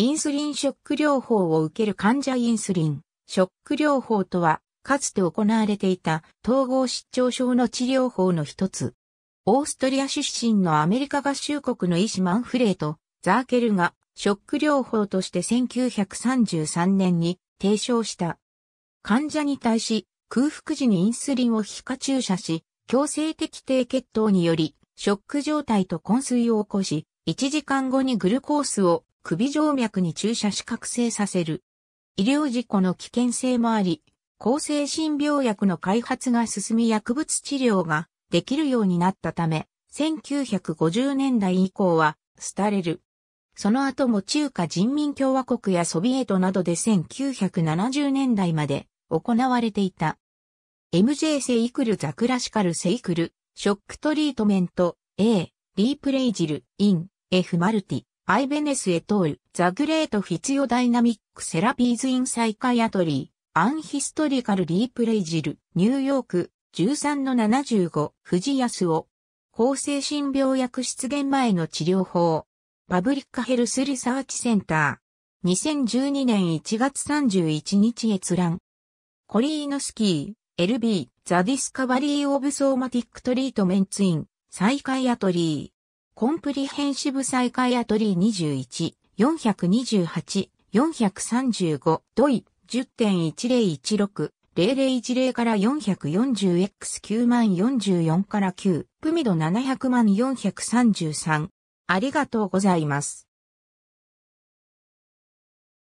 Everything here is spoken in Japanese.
インスリンショック療法を受ける患者インスリン、ショック療法とは、かつて行われていた統合失調症の治療法の一つ。オーストリア出身のアメリカ合衆国の医師マンフレート・ザーケルが、ショック療法として1933年に提唱した。患者に対し、空腹時にインスリンを皮下注射し、強制的低血糖により、ショック状態と昏睡を起こし、1時間後にグルコースを首静脈に注射し覚醒させる。医療事故の危険性もあり、抗精神病薬の開発が進み薬物治療ができるようになったため、1950年代以降は、廃れる。その後も中華人民共和国やソビエトなどで1970年代まで行われていた。MJ セイクルザクラシカルセイクル、ショックトリートメント、A、リープレイジル、イン、F マルティ、アイベネスエトール、ザグレートフィツヨダイナミックセラピーズインサイカイアトリー、アンヒストリカルリープレイジル、ニューヨーク、13-75、藤康夫。抗精神病薬出現前の治療法、パブリックヘルスリサーチセンター、2012年1月31日閲覧。コリーノスキー、LB、ザ・ディスカバリー・オブ・ソーマティック・トリートメンツ・イン、サイカイアトリー。コンプリヘンシブ再開アトリー21、428、4 3 5ドイ10.1016、0010から 440X9044 から9、プミド700万433。ありがとうございます。